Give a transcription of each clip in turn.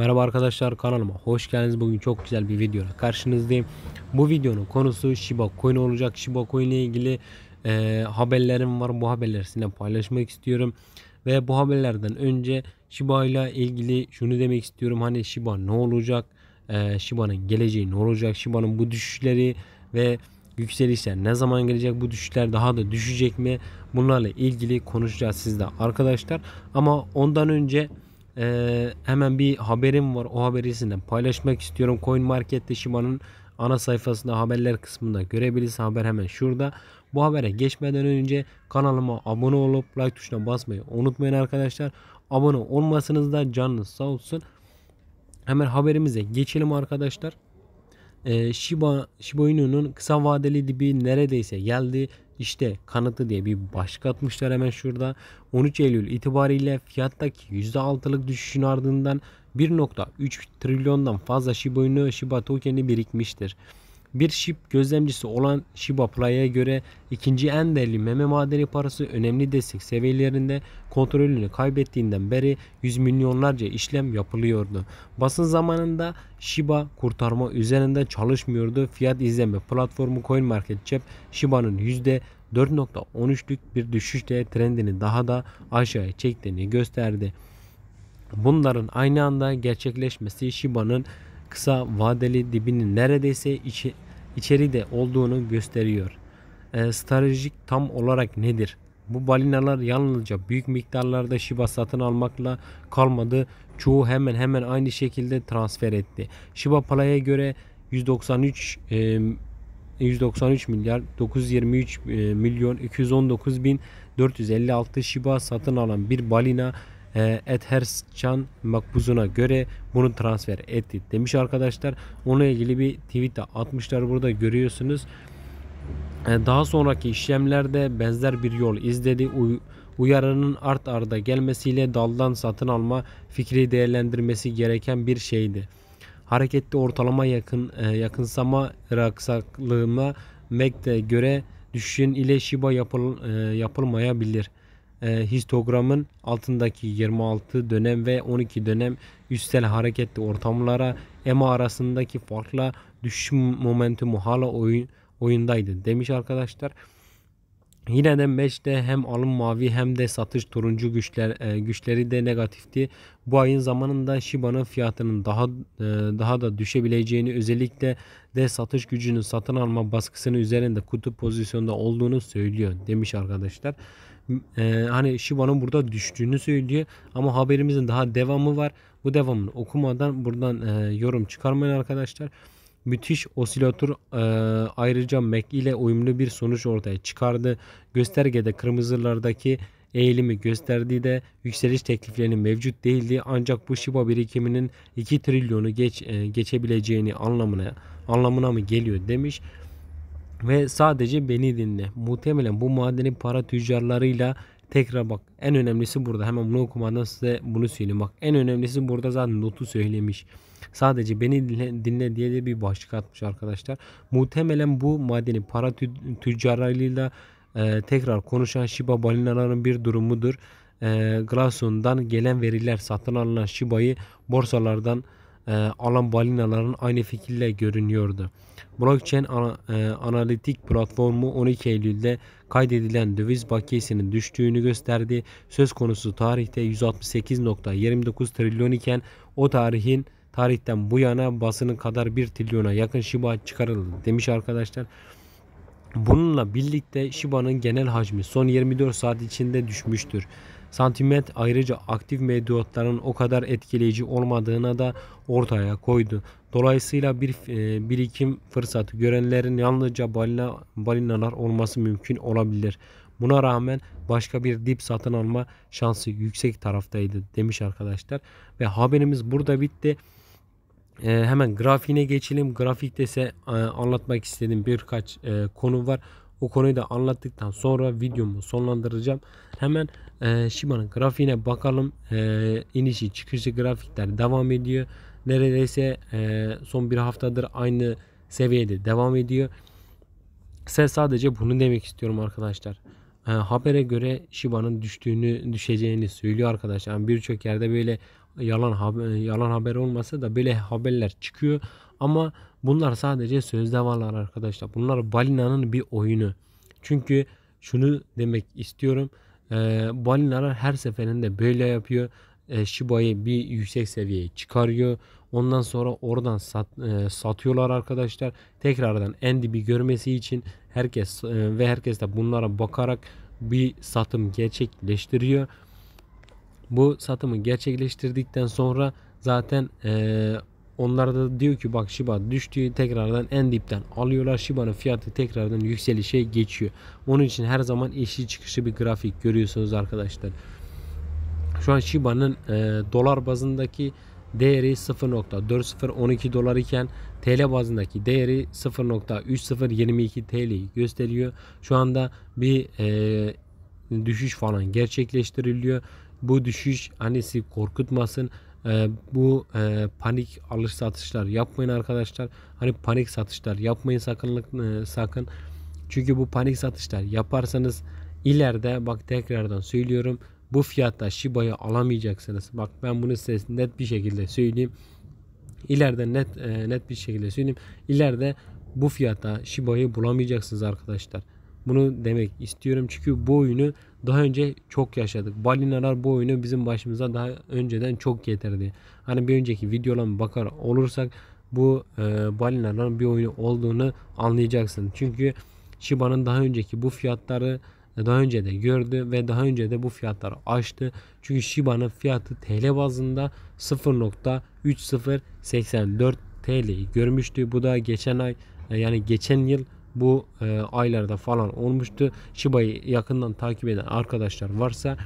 Merhaba arkadaşlar kanalıma hoş geldiniz. Bugün çok güzel bir videoyla karşınızdayım. Bu videonun konusu Shiba Coin olacak. Shiba Coin ile ilgili e, haberlerim var. Bu haberleri sizinle paylaşmak istiyorum. Ve bu haberlerden önce Shiba ile ilgili şunu demek istiyorum. Hani Shiba ne olacak? E, Shiba'nın geleceği ne olacak? Shiba'nın bu düşüşleri ve yükselişler ne zaman gelecek bu düşüşler daha da düşecek mi bunlarla ilgili konuşacağız sizde arkadaşlar ama ondan önce ee, hemen bir haberim var. O haberi sizinle paylaşmak istiyorum. Coin Shiba'nın ana sayfasında haberler kısmında görebiliriz. Haber hemen şurada. Bu habere geçmeden önce kanalıma abone olup like tuşuna basmayı unutmayın arkadaşlar. Abone olmasanız da canınız sağ olsun. Hemen haberimize geçelim arkadaşlar. Ee, Shiba, Shiba Inu'nun kısa vadeli dibi neredeyse geldi. İşte kanıtı diye bir başlık atmışlar hemen şurada. 13 Eylül itibariyle fiyattaki %6'lık düşüşün ardından 1.3 trilyondan fazla Shiba Inu Shiba token'i birikmiştir. Bir şip gözlemcisi olan Shiba Playa göre ikinci en değerli meme madeni parası önemli destek seviyelerinde kontrolünü kaybettiğinden beri yüz milyonlarca işlem yapılıyordu. Basın zamanında Shiba kurtarma üzerinde çalışmıyordu. Fiyat izleme platformu CoinMarketCap Shiba'nın %4.13'lük bir düşüşle trendini daha da aşağıya çektiğini gösterdi. Bunların aynı anda gerçekleşmesi Shiba'nın kısa vadeli dibinin neredeyse içi, de olduğunu gösteriyor. E, stratejik tam olarak nedir? Bu balinalar yalnızca büyük miktarlarda Shiba satın almakla kalmadı. Çoğu hemen hemen aynı şekilde transfer etti. Shiba Pala'ya göre 193 e, 193 milyar 923 e, milyon 219 bin 456 Shiba satın alan bir balina e, ee, Etherschan makbuzuna göre bunu transfer etti demiş arkadaşlar. Onunla ilgili bir tweet de atmışlar burada görüyorsunuz. Ee, daha sonraki işlemlerde benzer bir yol izledi. uyarının art arda gelmesiyle daldan satın alma fikri değerlendirmesi gereken bir şeydi. Hareketli ortalama yakın e, yakınsama raksaklığıma Mac'de göre düşüşün ile Shiba yapıl, e, yapılmayabilir e, histogramın altındaki 26 dönem ve 12 dönem üstel hareketli ortamlara EMA arasındaki farkla düşüş momentumu hala oyun, oyundaydı demiş arkadaşlar. Yine de meçte hem alım mavi hem de satış turuncu güçler e, güçleri de negatifti. Bu ayın zamanında Shiba'nın fiyatının daha e, daha da düşebileceğini özellikle de satış gücünün satın alma baskısının üzerinde kutu pozisyonda olduğunu söylüyor demiş arkadaşlar e, hani Shiba'nın burada düştüğünü söylüyor ama haberimizin daha devamı var. Bu devamını okumadan buradan e, yorum çıkarmayın arkadaşlar. Müthiş osilatör e, ayrıca Mac ile uyumlu bir sonuç ortaya çıkardı. Göstergede kırmızılardaki eğilimi gösterdiği de yükseliş tekliflerinin mevcut değildi. Ancak bu Shiba birikiminin 2 trilyonu geç, e, geçebileceğini anlamına anlamına mı geliyor demiş ve sadece beni dinle. Muhtemelen bu madeni para tüccarlarıyla tekrar bak en önemlisi burada hemen bunu okumadan size bunu söyleyeyim bak en önemlisi burada zaten notu söylemiş sadece beni dinle, dinle diye de bir başlık atmış arkadaşlar muhtemelen bu madeni para tü, tüccarlarıyla e, tekrar konuşan Shiba balinaların bir durumudur e, Glasson'dan gelen veriler satın alınan Shiba'yı borsalardan e, alan balinaların aynı fikirle görünüyordu. Blockchain e, analitik platformu 12 Eylül'de kaydedilen döviz bakiyesinin düştüğünü gösterdi. Söz konusu tarihte 168.29 trilyon iken o tarihin tarihten bu yana basının kadar 1 trilyona yakın Shiba çıkarıldı demiş arkadaşlar. Bununla birlikte Shiba'nın genel hacmi son 24 saat içinde düşmüştür. Santimet ayrıca aktif mevduatların o kadar etkileyici olmadığına da ortaya koydu. Dolayısıyla bir e, birikim fırsatı görenlerin yalnızca balina, balinalar olması mümkün olabilir. Buna rağmen başka bir dip satın alma şansı yüksek taraftaydı demiş arkadaşlar. Ve haberimiz burada bitti. E, hemen grafiğine geçelim. Grafikte ise e, anlatmak istediğim birkaç e, konu var. O konuyu da anlattıktan sonra videomu sonlandıracağım. Hemen e, ee, Shiba'nın grafiğine bakalım. E, inişi çıkışı grafikler devam ediyor. Neredeyse e, son bir haftadır aynı seviyede devam ediyor. Size sadece bunu demek istiyorum arkadaşlar. E, habere göre Shiba'nın düştüğünü düşeceğini söylüyor arkadaşlar. Yani birçok yerde böyle yalan haber, yalan haber olmasa da böyle haberler çıkıyor. Ama bunlar sadece sözde varlar arkadaşlar. Bunlar balinanın bir oyunu. Çünkü şunu demek istiyorum. E, her seferinde böyle yapıyor. E, ee, Shiba'yı bir yüksek seviyeye çıkarıyor. Ondan sonra oradan sat, e, satıyorlar arkadaşlar. Tekrardan en dibi görmesi için herkes e, ve herkes de bunlara bakarak bir satım gerçekleştiriyor. Bu satımı gerçekleştirdikten sonra zaten e, onlar da diyor ki bak Shiba düştü tekrardan en dipten alıyorlar. Shiba'nın fiyatı tekrardan yükselişe geçiyor. Onun için her zaman eşi çıkışı bir grafik görüyorsunuz arkadaşlar. Şu an Shiba'nın e, dolar bazındaki değeri 0.4012 dolar iken TL bazındaki değeri 0.3022 TL gösteriyor. Şu anda bir e, düşüş falan gerçekleştiriliyor. Bu düşüş annesi korkutmasın. Ee, bu e, panik alış satışlar yapmayın arkadaşlar. Hani panik satışlar yapmayın sakınlık e, sakın. Çünkü bu panik satışlar yaparsanız ileride bak tekrardan söylüyorum bu fiyatta Shiba'yı alamayacaksınız. Bak ben bunu size net bir şekilde söyleyeyim. İleride net e, net bir şekilde söyleyeyim. İleride bu fiyata Shiba'yı bulamayacaksınız arkadaşlar. Bunu demek istiyorum çünkü bu oyunu daha önce çok yaşadık. Balinalar bu oyunu bizim başımıza daha önceden çok getirdi. Hani bir önceki videolarına bakar olursak bu e, balinaların bir oyunu olduğunu anlayacaksın. Çünkü Shiba'nın daha önceki bu fiyatları daha önce de gördü ve daha önce de bu fiyatları aştı. Çünkü Shiba'nın fiyatı TL bazında 0.3084 TL görmüştü. Bu da geçen ay e, yani geçen yıl bu e, aylarda falan olmuştu. Shiba'yı yakından takip eden arkadaşlar varsa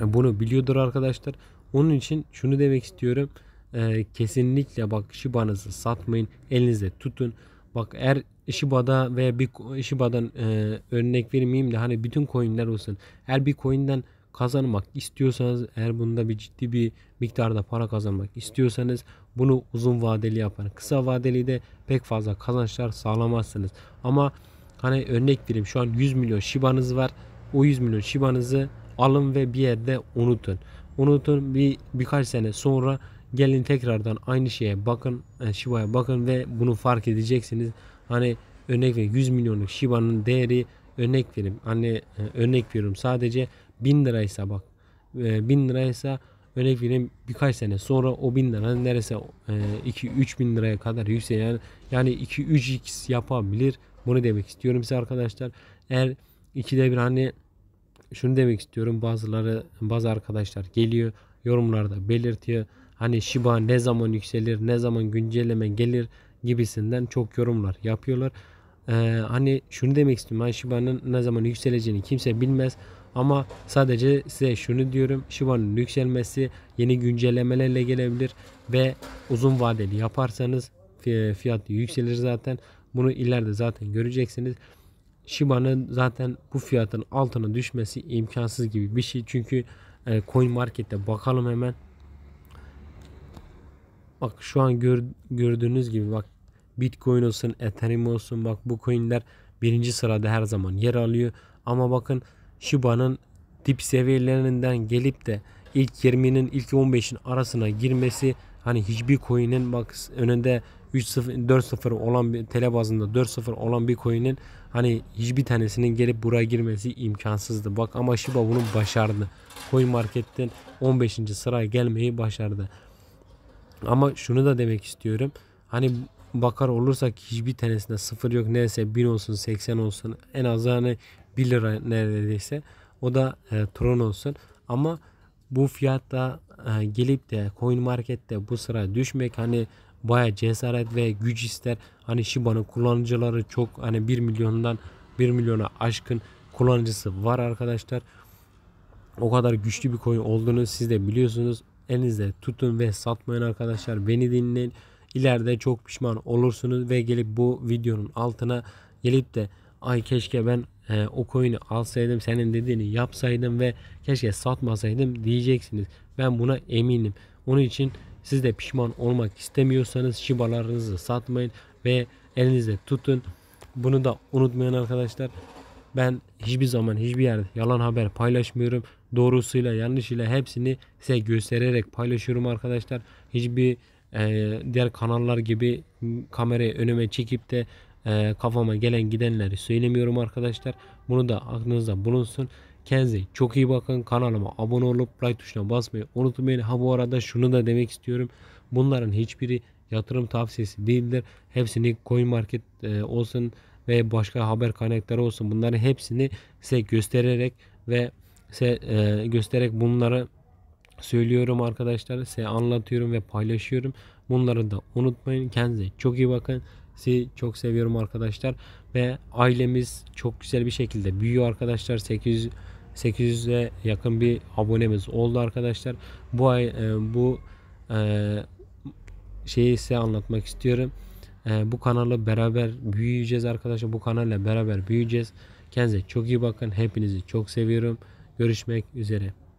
e, bunu biliyordur arkadaşlar. Onun için şunu demek istiyorum. E, kesinlikle bak Shiba'nızı satmayın. Elinizde tutun. Bak eğer Shiba'da veya bir Shiba'dan e, örnek vermeyeyim de hani bütün coin'ler olsun. Her bir coin'den kazanmak istiyorsanız eğer bunda bir ciddi bir miktarda para kazanmak istiyorsanız bunu uzun vadeli yapın. Kısa vadeli de pek fazla kazançlar sağlamazsınız. Ama hani örnek vereyim şu an 100 milyon şibanız var. O 100 milyon şibanızı alın ve bir yerde unutun. Unutun bir birkaç sene sonra gelin tekrardan aynı şeye bakın. Yani e, şibaya bakın ve bunu fark edeceksiniz. Hani örnek vereyim 100 milyonluk şibanın değeri örnek vereyim. Hani e, örnek veriyorum sadece 1000 liraysa bak e, 1000 liraysa örnek vereyim birkaç sene sonra o bin lira neresi e, 2-3 bin liraya kadar yükselen yani yani 2-3x yapabilir bunu demek istiyorum size arkadaşlar eğer ikide bir hani şunu demek istiyorum bazıları bazı arkadaşlar geliyor yorumlarda belirtiyor hani Shiba ne zaman yükselir ne zaman güncelleme gelir gibisinden çok yorumlar yapıyorlar. Ee, hani şunu demek istiyorum hani Shiba'nın ne zaman yükseleceğini kimse bilmez. Ama sadece size şunu diyorum. Shiba'nın yükselmesi yeni güncellemelerle gelebilir ve uzun vadeli yaparsanız fiyat yükselir zaten. Bunu ileride zaten göreceksiniz. Shiba'nın zaten bu fiyatın altına düşmesi imkansız gibi bir şey. Çünkü e, coin markette bakalım hemen. Bak şu an gör, gördüğünüz gibi bak Bitcoin olsun, Ethereum olsun bak bu coinler birinci sırada her zaman yer alıyor. Ama bakın Shiba'nın dip seviyelerinden gelip de ilk 20'nin ilk 15'in arasına girmesi hani hiçbir coin'in bak önünde 3-0 4-0 olan bir tele bazında 4-0 olan bir coin'in hani hiçbir tanesinin gelip buraya girmesi imkansızdı. Bak ama Shiba bunu başardı. Coin Market'ten 15. sıraya gelmeyi başardı. Ama şunu da demek istiyorum. Hani bakar olursak hiçbir tanesinde sıfır yok. Neyse 1000 olsun 80 olsun en az hani 1 lira neredeyse. O da e, Tron olsun. Ama bu fiyatta e, gelip de Coin Market'te bu sıra düşmek hani baya cesaret ve güç ister. Hani Shiba'nın kullanıcıları çok hani 1 milyondan 1 milyona aşkın kullanıcısı var arkadaşlar. O kadar güçlü bir coin olduğunu siz de biliyorsunuz. Elinizde tutun ve satmayın arkadaşlar. Beni dinleyin. İleride çok pişman olursunuz ve gelip bu videonun altına gelip de ay keşke ben e, o coin'i alsaydım senin dediğini yapsaydım ve keşke satmasaydım diyeceksiniz. Ben buna eminim. Onun için siz de pişman olmak istemiyorsanız şibalarınızı satmayın ve elinizde tutun. Bunu da unutmayın arkadaşlar. Ben hiçbir zaman hiçbir yerde yalan haber paylaşmıyorum. Doğrusuyla yanlışıyla hepsini size göstererek paylaşıyorum arkadaşlar. Hiçbir e, diğer kanallar gibi kamerayı önüme çekip de e, kafama gelen gidenleri söylemiyorum arkadaşlar. Bunu da aklınızda bulunsun. Kendinize çok iyi bakın. Kanalıma abone olup like tuşuna basmayı unutmayın. Ha bu arada şunu da demek istiyorum. Bunların hiçbiri yatırım tavsiyesi değildir. Hepsini coin market e, olsun ve başka haber kaynakları olsun. Bunların hepsini size göstererek ve size e, göstererek bunları söylüyorum arkadaşlar. Size anlatıyorum ve paylaşıyorum. Bunları da unutmayın. Kendinize çok iyi bakın. Sizi çok seviyorum arkadaşlar ve ailemiz çok güzel bir şekilde büyüyor arkadaşlar. 800 800'e yakın bir abonemiz oldu arkadaşlar. Bu ay e, bu e, şeyi size anlatmak istiyorum. E, bu kanalı beraber büyüyeceğiz arkadaşlar. Bu kanalla beraber büyüyeceğiz. Kendinize çok iyi bakın. Hepinizi çok seviyorum. Görüşmek üzere.